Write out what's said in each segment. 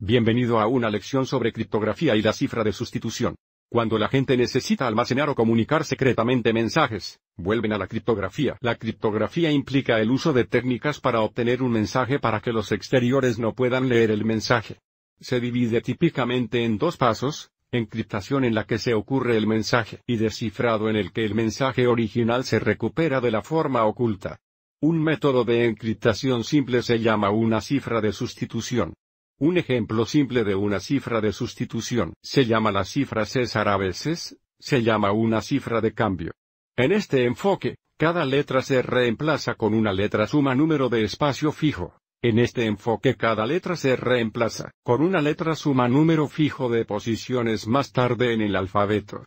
Bienvenido a una lección sobre criptografía y la cifra de sustitución. Cuando la gente necesita almacenar o comunicar secretamente mensajes, vuelven a la criptografía. La criptografía implica el uso de técnicas para obtener un mensaje para que los exteriores no puedan leer el mensaje. Se divide típicamente en dos pasos, encriptación en la que se ocurre el mensaje y descifrado en el que el mensaje original se recupera de la forma oculta. Un método de encriptación simple se llama una cifra de sustitución. Un ejemplo simple de una cifra de sustitución se llama la cifra César a veces, se llama una cifra de cambio. En este enfoque, cada letra se reemplaza con una letra suma número de espacio fijo. En este enfoque cada letra se reemplaza con una letra suma número fijo de posiciones más tarde en el alfabeto.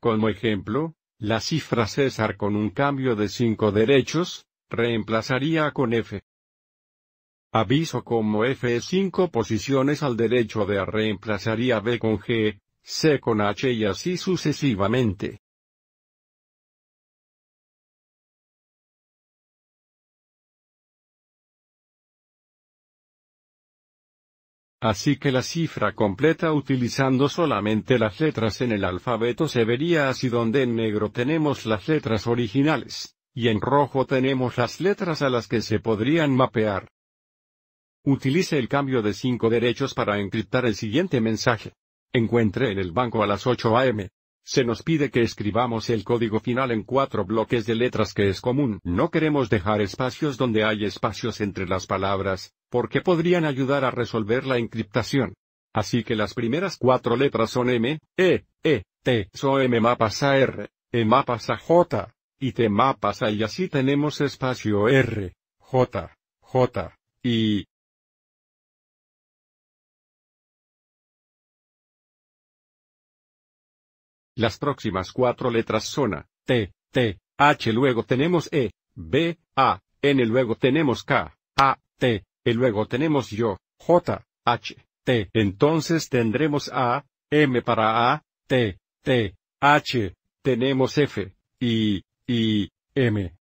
Como ejemplo, la cifra César con un cambio de cinco derechos, reemplazaría con F. Aviso como F5 posiciones al derecho de A reemplazaría B con G, C con H y así sucesivamente. Así que la cifra completa utilizando solamente las letras en el alfabeto se vería así donde en negro tenemos las letras originales y en rojo tenemos las letras a las que se podrían mapear. Utilice el cambio de cinco derechos para encriptar el siguiente mensaje. Encuentre en el banco a las 8 am. Se nos pide que escribamos el código final en cuatro bloques de letras que es común. No queremos dejar espacios donde hay espacios entre las palabras, porque podrían ayudar a resolver la encriptación. Así que las primeras cuatro letras son M, E, E, T, o M mapas a R, E mapas a J, y te mapas y así tenemos espacio R, J, J, y... Las próximas cuatro letras son A, T, T, H, luego tenemos E, B, A, N, luego tenemos K, A, T, y luego tenemos yo, J, H, T. Entonces tendremos A, M para A, T, T, H, tenemos F, y y M.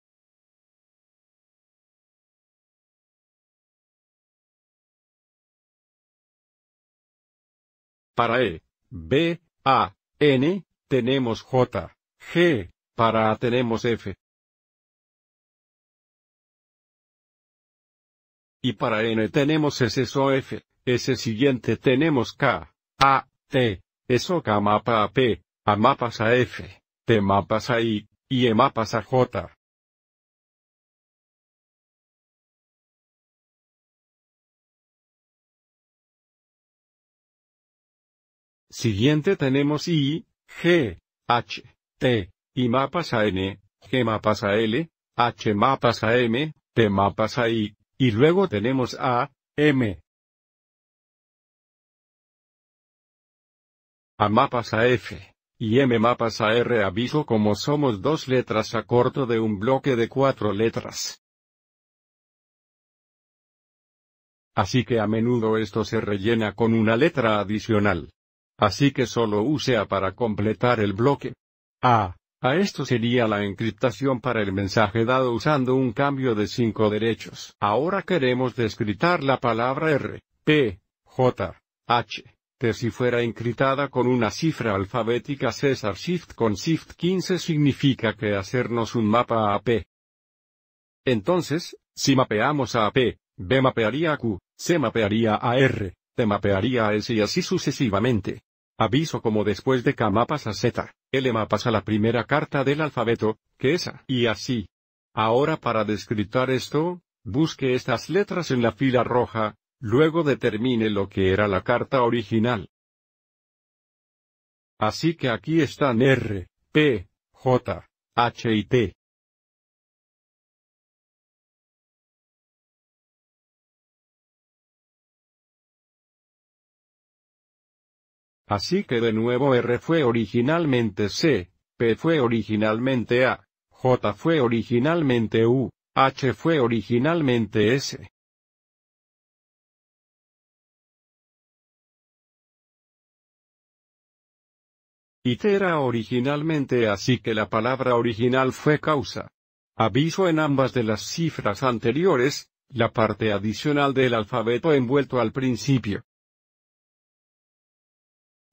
Para E, B, A, N, tenemos J, G, para A tenemos F. Y para N tenemos S, o F, S siguiente tenemos K, A, T, eso K, mapa a P, A mapas a F, T mapas a I, y a J Siguiente tenemos I, G, H, T, y mapas a N, G mapas a L, H mapas a M, T mapas a I, y luego tenemos A, M. A mapas a F y M mapas R aviso como somos dos letras a corto de un bloque de cuatro letras. Así que a menudo esto se rellena con una letra adicional. Así que solo use A para completar el bloque. A. A esto sería la encriptación para el mensaje dado usando un cambio de cinco derechos. Ahora queremos descritar la palabra R, P, J, H, si fuera encriptada con una cifra alfabética César Shift con Shift 15 significa que hacernos un mapa a AP. Entonces, si mapeamos a AP, B mapearía a Q, C mapearía a R, T mapearía a S y así sucesivamente. Aviso como después de K mapas a Z, L mapas a la primera carta del alfabeto, que es A, y así. Ahora para descriptar esto, busque estas letras en la fila roja, Luego determine lo que era la carta original. Así que aquí están R, P, J, H y T. Así que de nuevo R fue originalmente C, P fue originalmente A, J fue originalmente U, H fue originalmente S, era originalmente así que la palabra original fue causa. Aviso en ambas de las cifras anteriores, la parte adicional del alfabeto envuelto al principio.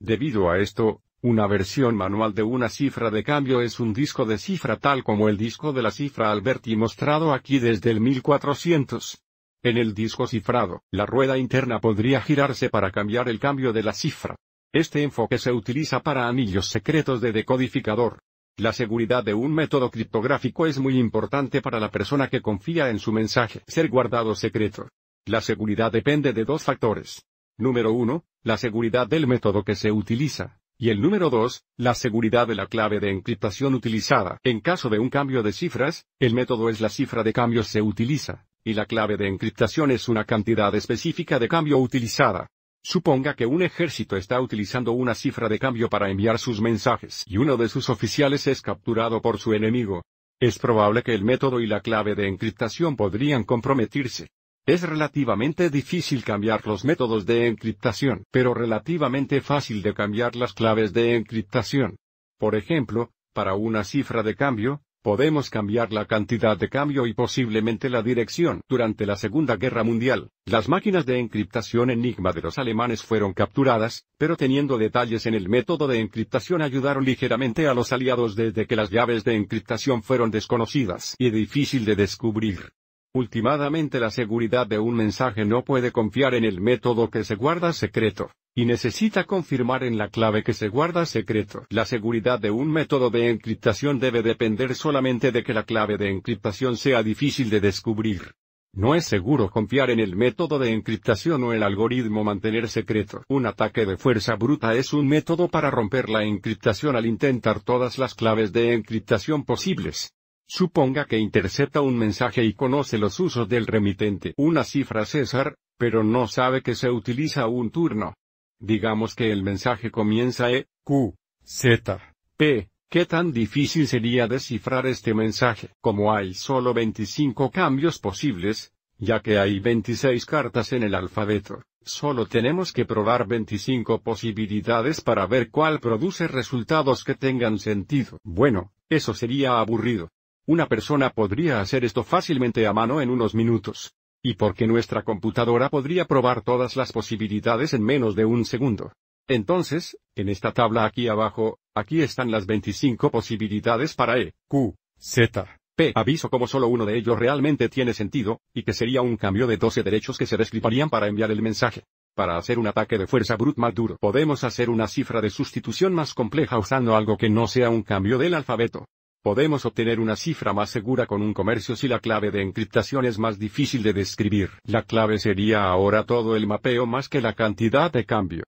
Debido a esto, una versión manual de una cifra de cambio es un disco de cifra tal como el disco de la cifra Alberti mostrado aquí desde el 1400. En el disco cifrado, la rueda interna podría girarse para cambiar el cambio de la cifra. Este enfoque se utiliza para anillos secretos de decodificador. La seguridad de un método criptográfico es muy importante para la persona que confía en su mensaje ser guardado secreto. La seguridad depende de dos factores. Número uno, la seguridad del método que se utiliza. Y el número 2, la seguridad de la clave de encriptación utilizada. En caso de un cambio de cifras, el método es la cifra de cambio se utiliza, y la clave de encriptación es una cantidad específica de cambio utilizada. Suponga que un ejército está utilizando una cifra de cambio para enviar sus mensajes y uno de sus oficiales es capturado por su enemigo. Es probable que el método y la clave de encriptación podrían comprometirse. Es relativamente difícil cambiar los métodos de encriptación, pero relativamente fácil de cambiar las claves de encriptación. Por ejemplo, para una cifra de cambio, Podemos cambiar la cantidad de cambio y posiblemente la dirección. Durante la Segunda Guerra Mundial, las máquinas de encriptación Enigma de los alemanes fueron capturadas, pero teniendo detalles en el método de encriptación ayudaron ligeramente a los aliados desde que las llaves de encriptación fueron desconocidas y difícil de descubrir. Últimamente, la seguridad de un mensaje no puede confiar en el método que se guarda secreto y necesita confirmar en la clave que se guarda secreto. La seguridad de un método de encriptación debe depender solamente de que la clave de encriptación sea difícil de descubrir. No es seguro confiar en el método de encriptación o el algoritmo mantener secreto. Un ataque de fuerza bruta es un método para romper la encriptación al intentar todas las claves de encriptación posibles. Suponga que intercepta un mensaje y conoce los usos del remitente. Una cifra César, pero no sabe que se utiliza un turno. Digamos que el mensaje comienza E, Q, Z, P. ¿Qué tan difícil sería descifrar este mensaje? Como hay solo 25 cambios posibles, ya que hay 26 cartas en el alfabeto, solo tenemos que probar 25 posibilidades para ver cuál produce resultados que tengan sentido. Bueno, eso sería aburrido. Una persona podría hacer esto fácilmente a mano en unos minutos. Y porque nuestra computadora podría probar todas las posibilidades en menos de un segundo. Entonces, en esta tabla aquí abajo, aquí están las 25 posibilidades para E, Q, Z, P. Aviso como solo uno de ellos realmente tiene sentido, y que sería un cambio de 12 derechos que se descriparían para enviar el mensaje. Para hacer un ataque de fuerza brut más duro podemos hacer una cifra de sustitución más compleja usando algo que no sea un cambio del alfabeto. Podemos obtener una cifra más segura con un comercio si la clave de encriptación es más difícil de describir. La clave sería ahora todo el mapeo más que la cantidad de cambio.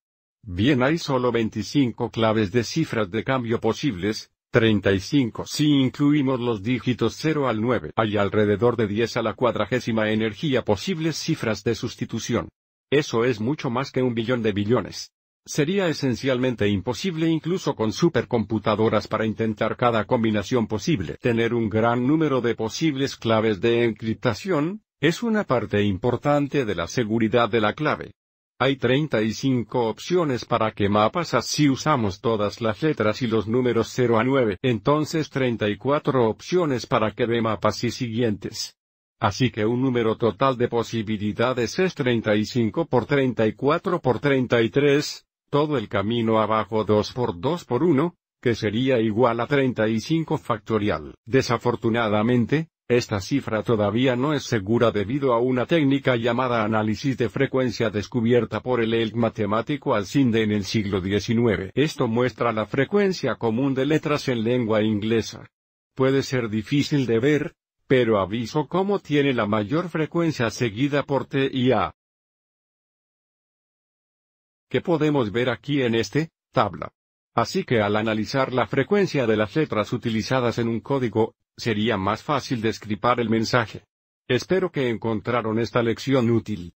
Bien hay solo 25 claves de cifras de cambio posibles, 35 si incluimos los dígitos 0 al 9. Hay alrededor de 10 a la cuadragésima energía posibles cifras de sustitución. Eso es mucho más que un billón de billones. Sería esencialmente imposible incluso con supercomputadoras para intentar cada combinación posible. Tener un gran número de posibles claves de encriptación, es una parte importante de la seguridad de la clave. Hay 35 opciones para que mapas así usamos todas las letras y los números 0 a 9. Entonces 34 opciones para que ve mapas y siguientes. Así que un número total de posibilidades es 35 por 34 por 33, todo el camino abajo 2 por 2 por 1, que sería igual a 35 factorial. Desafortunadamente, esta cifra todavía no es segura debido a una técnica llamada análisis de frecuencia descubierta por el ELG matemático Alcinde en el siglo XIX. Esto muestra la frecuencia común de letras en lengua inglesa. Puede ser difícil de ver, pero aviso cómo tiene la mayor frecuencia seguida por T y A podemos ver aquí en este, tabla. Así que al analizar la frecuencia de las letras utilizadas en un código, sería más fácil descripar el mensaje. Espero que encontraron esta lección útil.